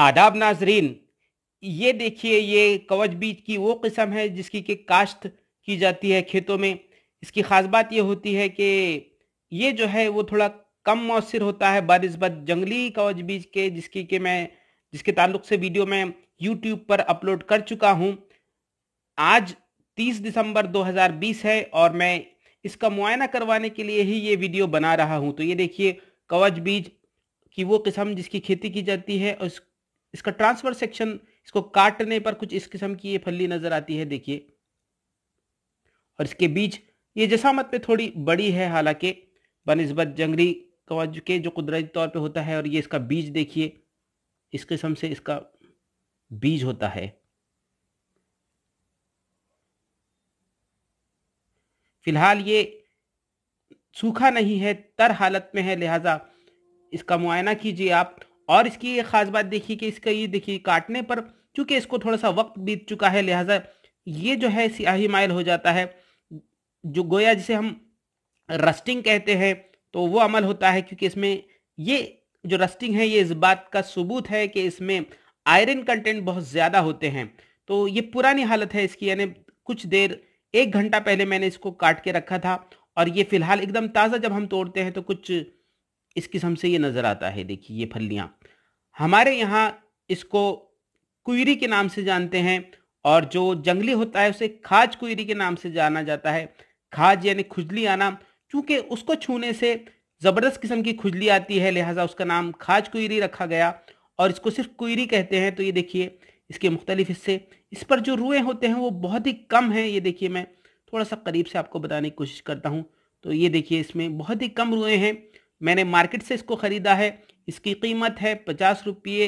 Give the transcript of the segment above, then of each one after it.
आदाब नाजरीन ये देखिए ये कवच बीज की वो किस्म है जिसकी कि काश्त की जाती है खेतों में इसकी खास बात ये होती है कि ये जो है वो थोड़ा कम मौसर होता है बनस्बत जंगली कवच बीज के जिसकी कि मैं जिसके ताल्लुक से वीडियो मैं यूट्यूब पर अपलोड कर चुका हूँ आज 30 दिसंबर 2020 है और मैं इसका मुआयना करवाने के लिए ही ये वीडियो बना रहा हूँ तो ये देखिए कवच बीज की वो किस्म जिसकी खेती की जाती है इस इसका ट्रांसफर सेक्शन इसको काटने पर कुछ इस किस्म की ये फल्ली नजर आती है देखिए और इसके बीच ये जसामत पे थोड़ी बड़ी है हालांकि बनस्बत जंगली कवाज के जो कुदरती तौर पे होता है और ये इसका बीज देखिए इस किस्म से इसका बीज होता है फिलहाल ये सूखा नहीं है तर हालत में है लिहाजा इसका मुआयना कीजिए आप और इसकी एक खास बात देखिए कि इसका ये देखिए काटने पर चूंकि इसको थोड़ा सा वक्त बीत चुका है लिहाजा ये जो है स्याही माइल हो जाता है जो गोया जिसे हम रस्टिंग कहते हैं तो वो अमल होता है क्योंकि इसमें ये जो रस्टिंग है ये इस बात का सबूत है कि इसमें आयरन कंटेंट बहुत ज़्यादा होते हैं तो ये पुरानी हालत है इसकी यानी कुछ देर एक घंटा पहले मैंने इसको काट के रखा था और ये फिलहाल एकदम ताज़ा जब हम तोड़ते हैं तो कुछ इस किस्म से ये नज़र आता है देखिए ये फलियाँ हमारे यहाँ इसको कुरी के नाम से जानते हैं और जो जंगली होता है उसे खाज कुयरी के नाम से जाना जाता है खाज यानी खुजली आना चूंकि उसको छूने से ज़बरदस्त किस्म की खुजली आती है लिहाजा उसका नाम खाज कुरी रखा गया और इसको सिर्फ कुरी कहते हैं तो ये देखिए इसके मुख्तलिफ हिस्से इस पर जो रुएँ होते हैं वो बहुत ही कम हैं ये देखिए मैं थोड़ा सा करीब से आपको बताने की कोशिश करता हूँ तो ये देखिए इसमें बहुत ही कम रुएँ हैं मैंने मार्केट से इसको ख़रीदा है इसकी कीमत है पचास रुपये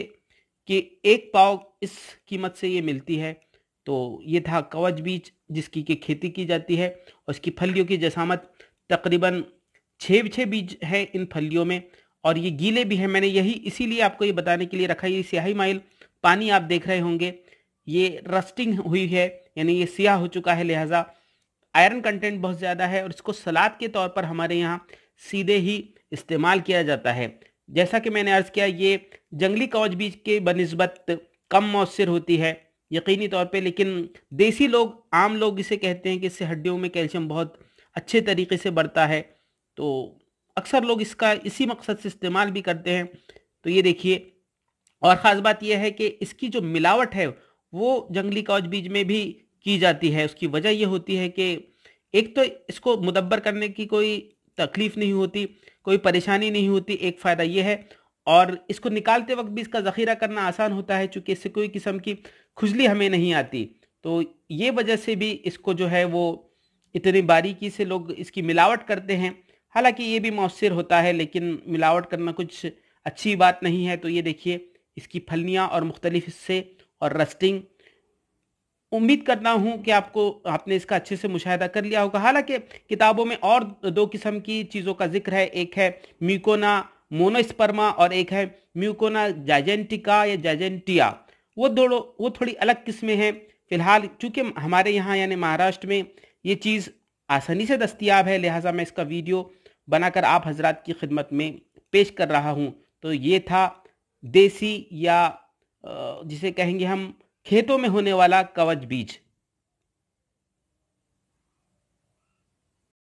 के एक पाव इस कीमत से ये मिलती है तो ये था कवच बीज जिसकी कि खेती की जाती है और इसकी फलियों की जसामत तकरीबन छः छः बीज है इन फलियों में और ये गीले भी हैं मैंने यही इसीलिए आपको ये बताने के लिए रखा है ये स्याही माइल पानी आप देख रहे होंगे ये रस्टिंग हुई है यानी ये सियाह हो चुका है लिहाजा आयरन कंटेंट बहुत ज़्यादा है और इसको सलाद के तौर पर हमारे यहाँ सीधे ही इस्तेमाल किया जाता है जैसा कि मैंने अर्ज किया ये जंगली कवच बीज के बनस्बत कम मौसर होती है यकीनी तौर पे लेकिन देसी लोग आम लोग इसे कहते हैं कि इससे हड्डियों में कैल्शियम बहुत अच्छे तरीके से बढ़ता है तो अक्सर लोग इसका इसी मकसद से इस्तेमाल भी करते हैं तो ये देखिए और ख़ास बात यह है कि इसकी जो मिलावट है वो जंगली कवच बीज में भी की जाती है उसकी वजह यह होती है कि एक तो इसको मुदब्बर करने की कोई तकलीफ नहीं होती कोई परेशानी नहीं होती एक फ़ायदा ये है और इसको निकालते वक्त भी इसका ज़ख़ीरा करना आसान होता है चूँकि इससे कोई किस्म की खुजली हमें नहीं आती तो ये वजह से भी इसको जो है वो इतनी बारीकी से लोग इसकी मिलावट करते हैं हालांकि ये भी मौसर होता है लेकिन मिलावट करना कुछ अच्छी बात नहीं है तो ये देखिए इसकी फलियाँ और मुख्तलिफ हिस्से और रस्टिंग उम्मीद करता हूं कि आपको आपने इसका अच्छे से मुशाहिदा कर लिया होगा हालांकि किताबों में और दो किस्म की चीज़ों का जिक्र है एक है म्यूकोना मोनोस्पर्मा और एक है म्यूकोना जाजेंटिका या जाजेंटिया वो दोनों वो थोड़ी अलग किस्में हैं फिलहाल चूंकि हमारे यहाँ यानी महाराष्ट्र में ये चीज़ आसानी से दस्तियाब है लिहाजा मैं इसका वीडियो बनाकर आप हजरात की खिदमत में पेश कर रहा हूँ तो ये था देसी या जिसे कहेंगे हम खेतों में होने वाला कवच बीज